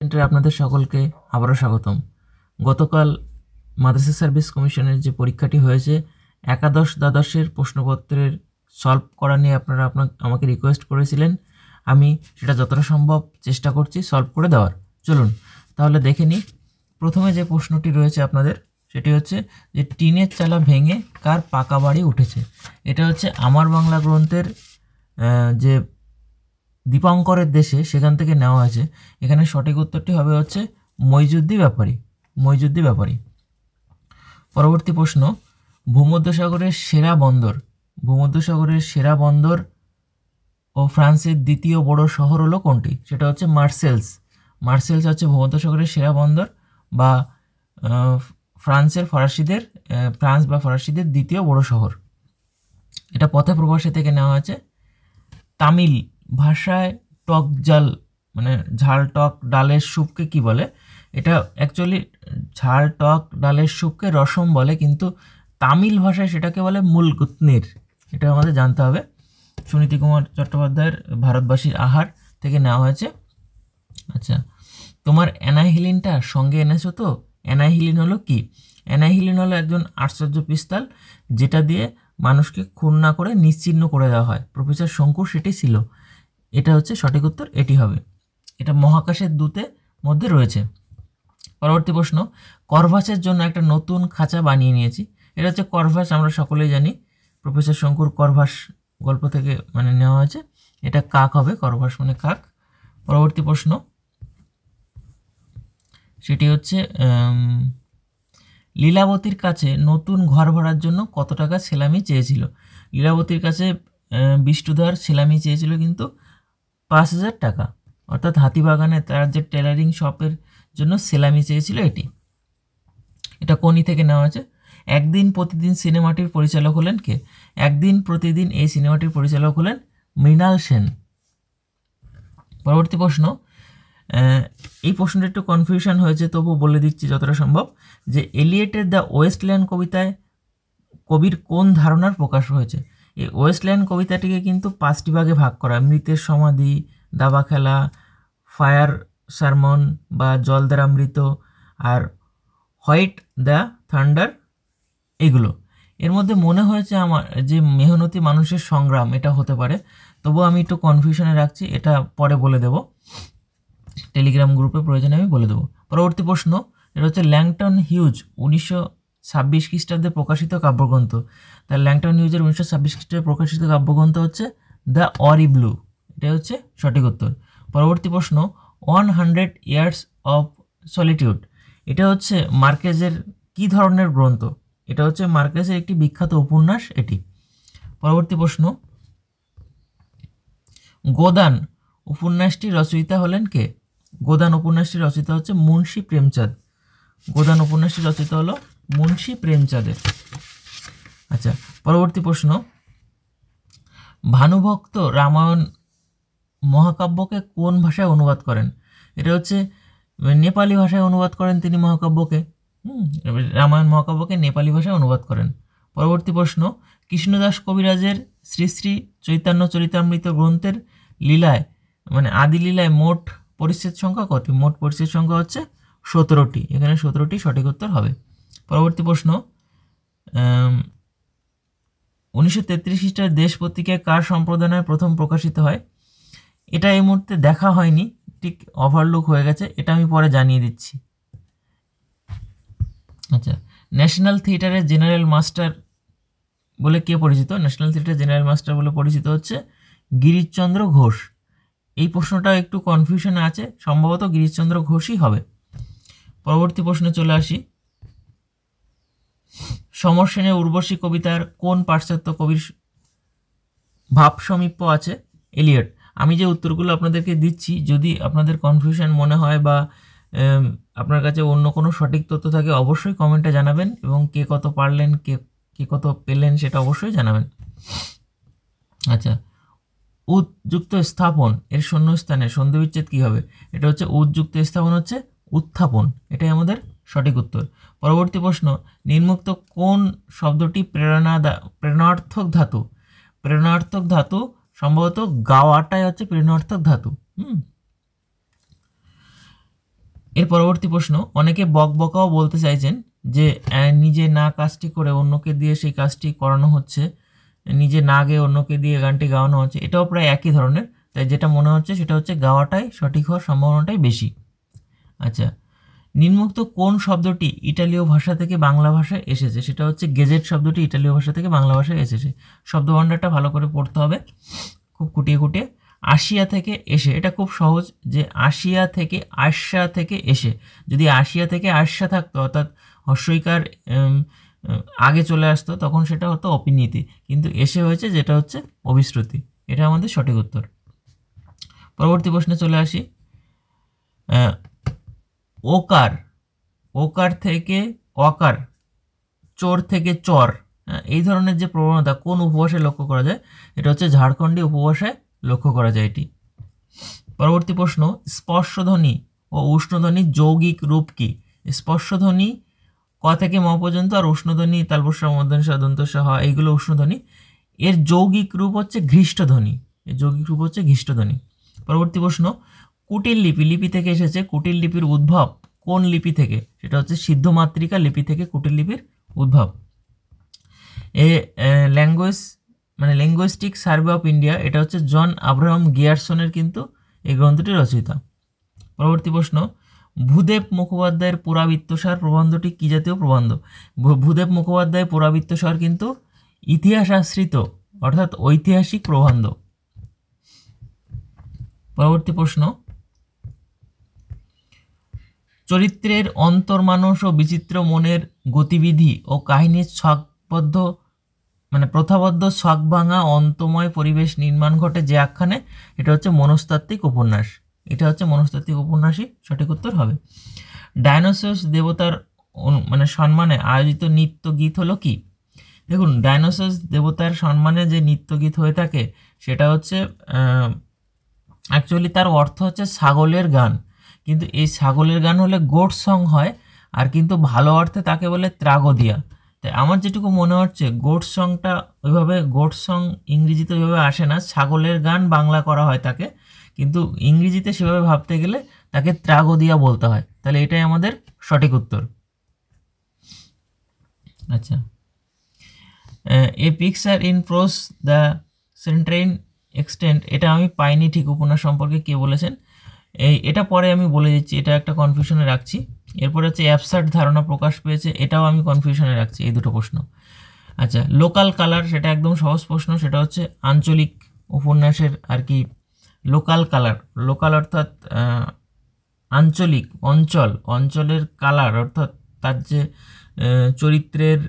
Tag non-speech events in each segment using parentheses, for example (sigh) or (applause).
সেন্টারে আপনাদের সকলকে আবারও স্বাগতম গতকাল মাদ্রাসা সার্ভিস কমিশনের যে পরীক্ষাটি হয়েছে একাদশ দ্বাদশের প্রশ্নপত্রের সলভ করা নিয়ে আপনারা আপনার আমাকে রিকোয়েস্ট করেছিলেন আমি সেটা যতটা সম্ভব চেষ্টা করছি সলভ করে দেওয়ার চলুন তাহলে দেখে নিই প্রথমে যে প্রশ্নটি রয়েছে আপনাদের সেটি হচ্ছে যে টিনের চালা ভেঙে কার পাকা বাড়ি উঠেছে এটা হচ্ছে আমার বাংলা গ্রন্থের যে দীপঙ্করের দেশে সেখান থেকে নেওয়া হয়েছে এখানে সঠিক উত্তরটি হবে হচ্ছে মৈজুদ্দি ব্যাপারী মৈজুদ্দি ব্যাপারী পরবর্তী প্রশ্ন ভূমধ্যসাগরের সেরা বন্দর ভূমধ্যসাগরের সেরা বন্দর ও ফ্রান্সের দ্বিতীয় বড় শহর হলো কোনটি সেটা হচ্ছে মার্সেলস মার্সেলস হচ্ছে ভূমধ্যসাগরের সেরা বন্দর বা ফ্রান্সের ফরাসিদের ফ্রান্স বা ফরাসিদের দ্বিতীয় বড় শহর এটা পথে প্রবাসী থেকে নেওয়া আছে তামিল ভাষায় টক জাল মানে ঝাল টক ডালের স্যুপকে কি বলে এটা অ্যাকচুয়ালি ঝাল টক ডালের স্যুপকে রসম বলে কিন্তু তামিল ভাষায় সেটাকে বলে মুলকুতনির এটা আমাদের জানতে হবে সুনীতি কুমার চট্টোপাধ্যায়ের ভারতবাসীর আহার থেকে নেওয়া হয়েছে আচ্ছা তোমার অ্যানাহিলিনটা সঙ্গে এনেছো তো অ্যানাহিলিন হলো কি অ্যানাহিলিন হলো একজন আশ্চর্য পিস্তাল যেটা দিয়ে মানুষকে খুন না করে নিশ্চিহ্ন করে দেওয়া হয় প্রফেসর শঙ্কুর সেটি ছিল এটা হচ্ছে সঠিক উত্তর এটি হবে এটা মহাকাশের দূতে মধ্যে রয়েছে পরবর্তী প্রশ্ন করভাসের জন্য একটা নতুন খাঁচা বানিয়ে নিয়েছি এটা হচ্ছে করভাস আমরা সকলেই জানি প্রফেসর শঙ্কুর করভাস গল্প থেকে মানে নেওয়া হয়েছে এটা কাক হবে করভাস মানে কাক পরবর্তী প্রশ্ন সেটি হচ্ছে লীলাবতীর কাছে নতুন ঘর ভাড়ার জন্য কত টাকা সেলামি চেয়েছিল লীলাবতীর কাছে বিষ্টুধর সেলামি চেয়েছিল কিন্তু পাঁচ হাজার টাকা অর্থাৎ হাতিবাগানে তার যে টেলারিং শপের জন্য সেলামি চেয়েছিল এটি এটা কোনি থেকে নেওয়া হয়েছে একদিন প্রতিদিন সিনেমাটির পরিচালক হলেন কে একদিন প্রতিদিন এই সিনেমাটির পরিচালক হলেন মৃণাল সেন পরবর্তী প্রশ্ন এই প্রশ্নটা একটু কনফিউশন হয়েছে তবু বলে দিচ্ছি যতটা সম্ভব যে এলিয়েটের দ্য ওয়েস্টল্যান্ড কবিতায় কবির কোন ধারণার প্রকাশ হয়েছে এই ওয়েস্টল্যান্ড কবিতাটিকে কিন্তু পাঁচটি ভাগে ভাগ করা মৃতের সমাধি দাবা খেলা ফায়ার সারমন বা জল দ্বারা মৃত আর হোয়াইট দ্য থান্ডার এগুলো এর মধ্যে মনে হয়েছে আমার যে মেহনতি মানুষের সংগ্রাম এটা হতে পারে তবু আমি একটু কনফিউশনে রাখছি এটা পরে বলে দেব টেলিগ্রাম গ্রুপে প্রয়োজনে আমি বলে দেবো পরবর্তী প্রশ্ন এটা হচ্ছে ল্যাংটন হিউজ উনিশশো ছাব্বিশ খ্রিস্টাব্দে প্রকাশিত কাব্যগ্রন্থ তার ল্যাংটন নিউজের উনিশশো ছাব্বিশ খ্রিস্টাব্দে প্রকাশিত কাব্যগ্রন্থ হচ্ছে দ্য অরি ব্লু এটা হচ্ছে সঠিক উত্তর পরবর্তী প্রশ্ন one hundred years of solitude এটা হচ্ছে মার্কেজের কি ধরনের গ্রন্থ এটা হচ্ছে মার্কেজের একটি বিখ্যাত উপন্যাস এটি পরবর্তী প্রশ্ন গোদান উপন্যাসটির রচয়িতা হলেন কে গোদান উপন্যাসটির রচিতা হচ্ছে মুন্সী প্রেমচাঁদ গোদান উপন্যাসটি রচিতা হলো মুন্সী প্রেমচাঁদের আচ্ছা পরবর্তী প্রশ্ন ভানুভক্ত রামায়ণ মহাকাব্যকে কোন ভাষায় অনুবাদ করেন এটা হচ্ছে নেপালি ভাষায় অনুবাদ করেন তিনি মহাকাব্যকে রামায়ণ মহাকাব্যকে নেপালি ভাষায় অনুবাদ করেন পরবর্তী প্রশ্ন কৃষ্ণদাস কবিরাজের শ্রী শ্রী চৈতন্য চরিতামৃত গ্রন্থের লীলায় মানে আদি লীলায় মোট পরিচ্ছেদ সংখ্যা কত মোট পরিচ্ছেদ সংখ্যা হচ্ছে সতেরোটি এখানে সতেরোটি সঠিক উত্তর হবে পরবর্তী প্রশ্ন উনিশশো তেত্রিশ খ্রিস্টার দেশ পত্রিকায় কার সম্প্রদায় প্রথম প্রকাশিত হয় এটা এই মুহূর্তে দেখা হয়নি ঠিক ওভারলুক হয়ে গেছে এটা আমি পরে জানিয়ে দিচ্ছি আচ্ছা ন্যাশনাল থিয়েটারের জেনারেল মাস্টার বলে কে পরিচিত ন্যাশনাল থিয়েটার জেনারেল মাস্টার বলে পরিচিত হচ্ছে গিরিশচন্দ্র ঘোষ এই প্রশ্নটাও একটু কনফিউশনে আছে সম্ভবত গিরিশচন্দ্র ঘোষই হবে পরবর্তী প্রশ্নে চলে আসি সমরসেনের উর্বশী কবিতার কোন পাশ্চাত্য কবির ভাব সমীপ্য আছে এলিয়ট আমি যে উত্তরগুলো আপনাদেরকে দিচ্ছি যদি আপনাদের কনফিউশন মনে হয় বা আপনার কাছে অন্য কোনো সঠিক তথ্য থাকে অবশ্যই কমেন্টে জানাবেন এবং কে কত পারলেন কে কে কত পেলেন সেটা অবশ্যই জানাবেন আচ্ছা উদযুক্ত স্থাপন এর শূন্যস্থানে স্থানে বিচ্ছেদ কী হবে এটা হচ্ছে উদযুক্ত স্থাপন হচ্ছে উত্থাপন এটাই আমাদের সঠিক উত্তর পরবর্তী প্রশ্ন নিম্নোক্ত কোন শব্দটি প্রেরণা প্রেরণার্থক ধাতু প্রেরণার্থক ধাতু সম্ভবত গাওয়াটাই হচ্ছে প্রেরণার্থক ধাতু হুম এর পরবর্তী প্রশ্ন অনেকে বক বকাও বলতে চাইছেন যে নিজে না কাজটি করে অন্যকে দিয়ে সেই কাজটি করানো হচ্ছে নিজে না গেয়ে অন্যকে দিয়ে গানটি গাওয়ানো হচ্ছে এটাও প্রায় একই ধরনের তাই যেটা মনে হচ্ছে সেটা হচ্ছে গাওয়াটাই সঠিক হওয়ার সম্ভাবনাটাই বেশি আচ্ছা নিম্নোক্ত কোন শব্দটি ইটালীয় ভাষা থেকে বাংলা ভাষায় এসেছে সেটা হচ্ছে গেজেট শব্দটি ইটালীয় ভাষা থেকে বাংলা ভাষায় এসেছে শব্দভাণ্ডারটা ভালো করে পড়তে হবে খুব কুটিয়ে কুটিয়ে আশিয়া থেকে এসে এটা খুব সহজ যে আশিয়া থেকে আশা থেকে এসে যদি আশিয়া থেকে আশা থাকতো অর্থাৎ হস্যইকার আগে চলে আসতো তখন সেটা হতো অপিনীতি কিন্তু এসে হয়েছে যেটা হচ্ছে অবিশ্রুতি এটা আমাদের সঠিক উত্তর পরবর্তী প্রশ্নে চলে আসি ওকার ওকার থেকে অকার চোর থেকে চর হ্যাঁ, এই ধরনের যে প্রবণতা কোন উপভাষায় লক্ষ্য করা যায় এটা হচ্ছে ঝাড়খণ্ডী উপভাষায় লক্ষ্য করা যায় এটি পরবর্তী প্রশ্ন স্পর্শধ্বনি ও উষ্ণধ্বনি যৌগিক রূপ কি স্পর্শধ্বনি ক থেকে ম পর্যন্ত আর উষ্ণধ্বনি তালপস্যা মধ্যনসা দন্তসা হয় এইগুলো উষ্ণধ্বনি এর যৌগিক রূপ হচ্ছে ঘৃষ্টধ্বনি এর যৌগিক রূপ হচ্ছে ঘৃষ্টধ্বনি পরবর্তী প্রশ্ন কুটির লিপি লিপি থেকে এসেছে কুটির লিপির উদ্ভব কোন লিপি থেকে সেটা হচ্ছে সিদ্ধ মাতৃকা লিপি থেকে কুটির লিপির উদ্ভব এ ল্যাঙ্গুয়েজ মানে ল্যাঙ্গুয়েস্টিক সার্ভে অফ ইন্ডিয়া এটা হচ্ছে জন আব্রাহাম গিয়ারসনের কিন্তু এই গ্রন্থটি রচয়িতা পরবর্তী প্রশ্ন ভূদেব মুখোপাধ্যায়ের পুরাবৃত্তসার প্রবন্ধটি কী জাতীয় প্রবন্ধ ভূদেব মুখোপাধ্যায়ের পুরাবৃত্তসার কিন্তু ইতিহাস আশ্রিত অর্থাৎ ঐতিহাসিক প্রবন্ধ পরবর্তী প্রশ্ন চরিত্রের অন্তর্মানস ও বিচিত্র মনের গতিবিধি ও কাহিনীর ছকবদ্ধ মানে প্রথাবদ্ধ ছক ভাঙা অন্তময় পরিবেশ নির্মাণ ঘটে যে আখ্যানে এটা হচ্ছে মনস্তাত্ত্বিক উপন্যাস এটা হচ্ছে মনস্তাত্ত্বিক উপন্যাসই সঠিক উত্তর হবে ডায়নোসস দেবতার মানে সম্মানে আয়োজিত নৃত্য গীত হলো কি দেখুন ডায়নোসস দেবতার সম্মানে যে নৃত্য গীত হয়ে থাকে সেটা হচ্ছে অ্যাকচুয়ালি তার অর্থ হচ্ছে ছাগলের গান কিন্তু এই ছাগলের গান হলে গোট সং হয় আর কিন্তু ভালো অর্থে তাকে বলে ত্রাগদিয়া তাই আমার যেটুকু মনে হচ্ছে গোট সংটা ওইভাবে গোট সং ইংরেজিতে ওইভাবে আসে না ছাগলের গান বাংলা করা হয় তাকে কিন্তু ইংরেজিতে সেভাবে ভাবতে গেলে তাকে ত্রাগদিয়া বলতে হয় তাহলে এটাই আমাদের সঠিক উত্তর আচ্ছা a picture in prose the সেন্ট্রেন এক্সটেন্ট এটা আমি পাইনি ঠিক উপন্যাস সম্পর্কে কে বলেছেন এই এটা পরে আমি বলে দিচ্ছি এটা একটা কনফিউশনে রাখছি এরপরে হচ্ছে অ্যাপসার্ট ধারণা প্রকাশ পেয়েছে এটাও আমি কনফিউশনে রাখছি এই দুটো প্রশ্ন আচ্ছা লোকাল কালার সেটা একদম সহজ প্রশ্ন সেটা হচ্ছে আঞ্চলিক উপন্যাসের আর কি লোকাল কালার লোকাল অর্থাৎ আঞ্চলিক অঞ্চল অঞ্চলের কালার অর্থাৎ তার যে চরিত্রের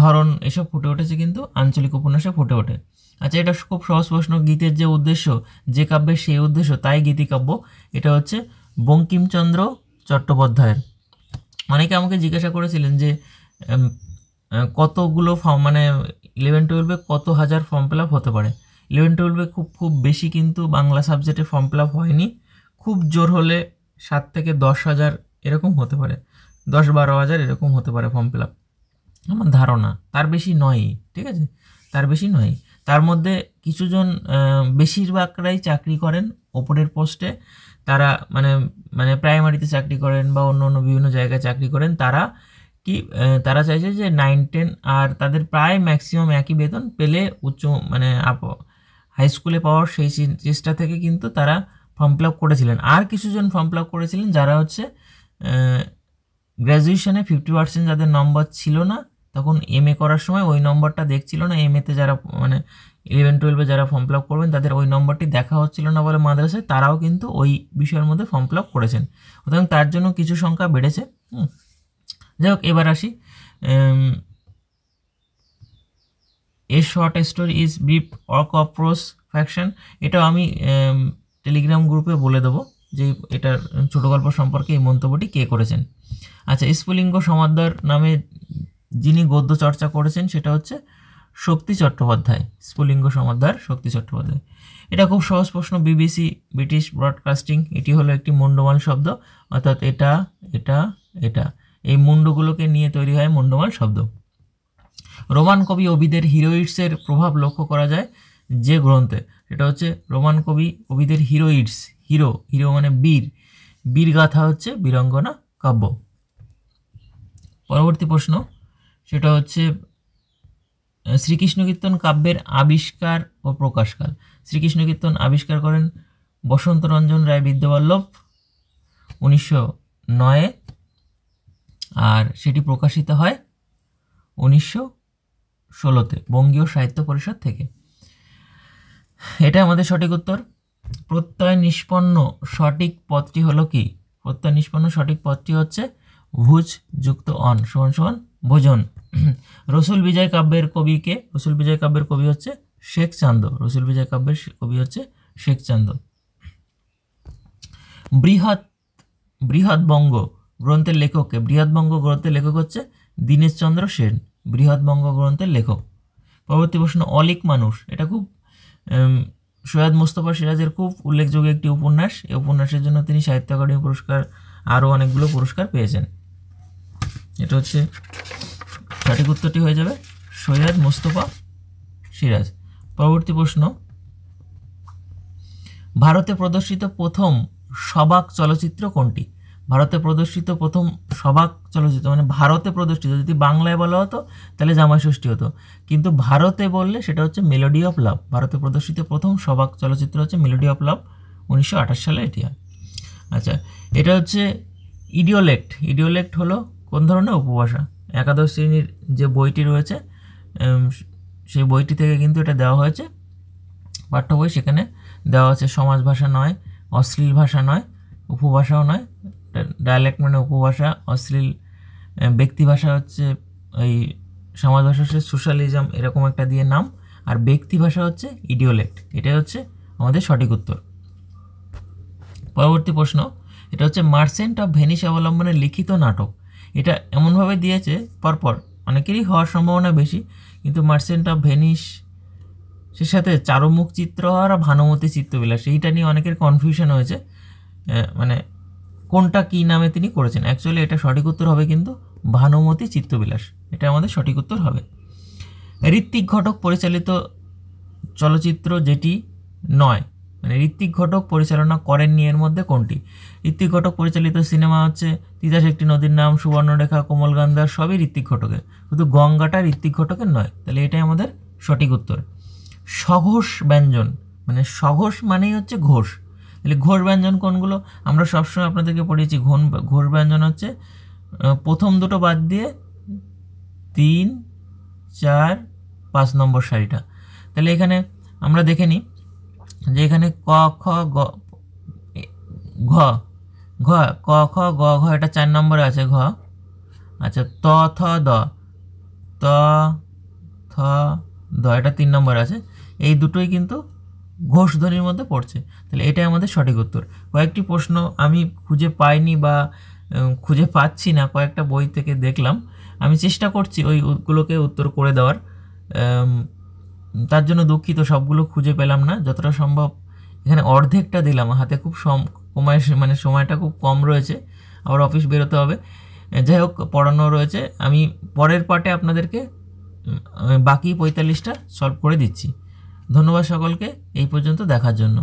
ধরন এসব ফুটে উঠেছে কিন্তু আঞ্চলিক উপন্যাসে ফুটে ওঠে আচ্ছা এটা খুব সহজ প্রশ্ন গীতের যে উদ্দেশ্য যে কাব্যের সেই উদ্দেশ্য তাই গীতিকাব্য এটা হচ্ছে বঙ্কিমচন্দ্র চট্টোপাধ্যায়ের অনেকে আমাকে জিজ্ঞাসা করেছিলেন যে কতগুলো ফর্ম মানে ইলেভেন টুয়েলভে কত হাজার ফর্ম ফিল আপ হতে পারে ইলেভেন টুয়েলভে খুব খুব বেশি কিন্তু বাংলা সাবজেক্টে ফর্ম ফিল আপ হয়নি খুব জোর হলে সাত থেকে দশ হাজার এরকম হতে পারে দশ বারো হাজার এরকম হতে পারে ফর্ম ফিল আপ আমার ধারণা তার বেশি নয় ঠিক আছে তার বেশি নয় তার মধ্যে কিছুজন বেশিরভাগরাই চাকরি করেন ওপরের পোস্টে তারা মানে মানে প্রাইমারিতে চাকরি করেন বা অন্য অন্য বিভিন্ন জায়গায় চাকরি করেন তারা কি তারা চাইছে যে নাইন টেন আর তাদের প্রায় ম্যাক্সিমাম একই বেতন পেলে উচ্চ মানে আপ হাই স্কুলে পাওয়ার সেই চেষ্টা থেকে কিন্তু তারা ফর্ম ফিল আপ করেছিলেন আর কিছুজন ফর্ম ফিল আপ করেছিলেন যারা হচ্ছে গ্র্যাজুয়েশনে ফিফটি পার্সেন্ট যাদের নম্বর ছিল না তখন এম এ করার সময় ওই নম্বরটা দেখছিল না এম এতে যারা মানে ইলেভেন টুয়েলভে যারা ফর্ম ফিল আপ করবেন তাদের ওই নম্বরটি দেখা হচ্ছিল না বলে মাদ্রাসায় তারাও কিন্তু ওই বিষয়ের মধ্যে ফর্ম ফিল আপ করেছেন সুতরাং তার জন্য কিছু সংখ্যা বেড়েছে যাই হোক এবার আসি a short story is brief work of prose faction এটাও আমি টেলিগ্রাম গ্রুপে বলে দেবো যে এটার ছোটো গল্প সম্পর্কে এই মন্তব্যটি কে করেছেন আচ্ছা স্ফুলিঙ্গ সমাদ্দার নামে যিনি গদ্য চর্চা করেছেন সেটা হচ্ছে শক্তি চট্টোপাধ্যায় স্ফুলিঙ্গ সমাদার শক্তি চট্টোপাধ্যায় এটা খুব সহজ প্রশ্ন বিবিসি ব্রিটিশ ব্রডকাস্টিং এটি হলো একটি মুন্ডমান শব্দ অর্থাৎ এটা এটা এটা এই মুন্ডগুলোকে নিয়ে তৈরি হয় মুন্ডমান শব্দ রোমান কবি অবিদের হিরোইডসের প্রভাব লক্ষ্য করা যায় যে গ্রন্থে সেটা হচ্ছে রোমান কবি অবিদের হিরোইডস হিরো হিরো মানে বীর বীরগাথা হচ্ছে বীরঙ্গনা কাব্য পরবর্তী প্রশ্ন সেটা হচ্ছে শ্রীকৃষ্ণ কীর্তন কাব্যের আবিষ্কার ও প্রকাশকাল শ্রীকৃষ্ণ কীর্তন আবিষ্কার করেন বসন্ত রঞ্জন রায় বিদ্যবল্লভ উনিশশো নয়ে আর সেটি প্রকাশিত হয় উনিশশো ষোলোতে বঙ্গীয় সাহিত্য পরিষদ থেকে এটা আমাদের সঠিক উত্তর প্রত্যয় নিষ্পন্ন সঠিক পথটি হলো কি প্রত্যয় নিষ্পন্ন সঠিক পথটি হচ্ছে ভুজ যুক্ত অন সমান সমান ভোজন (clears throat) রসুল বিজয় কাব্যের কবিকে রসুল বিজয় কাব্যের কবি হচ্ছে শেখ চান্দ রসুল বিজয় কাব্যের কবি হচ্ছে শেখ চান্দ বৃহৎ বৃহৎবঙ্গ গ্রন্থের লেখককে বৃহৎবঙ্গ গ্রন্থের লেখক হচ্ছে দীনেশচন্দ্র সেন বৃহৎবঙ্গ গ্রন্থের লেখক পরবর্তী প্রশ্ন অলিক মানুষ এটা খুব সৈয়দ মুস্তফা সিরাজের খুব উল্লেখযোগ্য একটি উপন্যাস এই উপন্যাসের জন্য তিনি সাহিত্য একাডেমি পুরস্কার আরও অনেকগুলো পুরস্কার পেয়েছেন এটা হচ্ছে সঠিক উত্তরটি হয়ে যাবে সৈয়দ মুস্তফা সিরাজ পরবর্তী প্রশ্ন ভারতে প্রদর্শিত প্রথম সবাক চলচ্চিত্র কোনটি ভারতে প্রদর্শিত প্রথম সবাক চলচ্চিত্র মানে ভারতে প্রদর্শিত যদি বাংলায় বলা হতো তাহলে জামাই ষষ্ঠী হতো কিন্তু ভারতে বললে সেটা হচ্ছে মেলোডি অফ লাভ ভারতে প্রদর্শিত প্রথম সবাক চলচ্চিত্র হচ্ছে মেলোডি অফ লাভ উনিশশো সালে এটি হয় আচ্ছা এটা হচ্ছে ইডিওলেক্ট ইডিওলেক্ট হলো কোন ধরনের উপভাষা একাদশ শ্রেণীর যে বইটি রয়েছে সেই বইটি থেকে কিন্তু এটা দেওয়া হয়েছে পাঠ্য বই সেখানে দেওয়া হয়েছে সমাজ ভাষা নয় অশ্লীল ভাষা নয় উপভাষাও নয় ডায়ালেক্ট মানে উপভাষা অশ্লীল ব্যক্তি ভাষা হচ্ছে ওই সমাজ ভাষা হচ্ছে সোশ্যালিজম এরকম একটা দিয়ে নাম আর ব্যক্তি ভাষা হচ্ছে ইডিওলেক্ট এটাই হচ্ছে আমাদের সঠিক উত্তর পরবর্তী প্রশ্ন এটা হচ্ছে মার্সেন্ট অফ ভেনিস অবলম্বনে লিখিত নাটক এটা এমনভাবে দিয়েছে পরপর অনেকেরই হওয়ার সম্ভাবনা বেশি কিন্তু মার্সেন্ট অফ ভেনিস সে সাথে চারুমুখ হওয়ার আর ভানুমতি চিত্রবিলাস এইটা নিয়ে অনেকের কনফিউশন হয়েছে মানে কোনটা কি নামে তিনি করেছেন অ্যাকচুয়ালি এটা সঠিক উত্তর হবে কিন্তু ভানুমতি চিত্রবিলাস এটা আমাদের সঠিক উত্তর হবে ঋত্বিক ঘটক পরিচালিত চলচ্চিত্র যেটি নয় মানে ঋত্বিক ঘটক পরিচালনা করেননি এর মধ্যে কোনটি ঋত্বিক ঘটক পরিচালিত সিনেমা হচ্ছে তিতাস একটি নদীর নাম সুবর্ণরেখা কোমলগান্ধা সবই ঋত্বিক ঘটকের শুধু গঙ্গাটা ঋত্বিক ঘটকের নয় তাহলে এটাই আমাদের সঠিক উত্তর সঘোষ ব্যঞ্জন মানে সঘোষ মানেই হচ্ছে ঘোষ তাহলে ঘোষ ব্যঞ্জন কোনগুলো আমরা সবসময় আপনাদেরকে পড়িয়েছি ঘন ঘোষ ব্যঞ্জন হচ্ছে প্রথম দুটো বাদ দিয়ে তিন চার পাঁচ নম্বর শাড়িটা তাহলে এখানে আমরা দেখে নিই যে এখানে ক খ গ ঘ ঘ ক খ গ ঘ এটা চার নম্বরে আছে ঘ আচ্ছা ত থ দ ত থ দ এটা তিন নম্বর আছে এই দুটোই কিন্তু ঘোষ ধ্বনির মধ্যে পড়ছে তাহলে এটাই আমাদের সঠিক উত্তর কয়েকটি প্রশ্ন আমি খুঁজে পাইনি বা খুঁজে পাচ্ছি না কয়েকটা বই থেকে দেখলাম আমি চেষ্টা করছি ওইগুলোকে উত্তর করে দেওয়ার তার জন্য দুঃখিত সবগুলো খুঁজে পেলাম না যতটা সম্ভব এখানে অর্ধেকটা দিলাম হাতে খুব সম কমায় মানে সময়টা খুব কম রয়েছে আবার অফিস বেরোতে হবে যাই হোক পড়ানো রয়েছে আমি পরের পার্টে আপনাদেরকে বাকি পঁয়তাল্লিশটা সলভ করে দিচ্ছি ধন্যবাদ সকলকে এই পর্যন্ত দেখার জন্য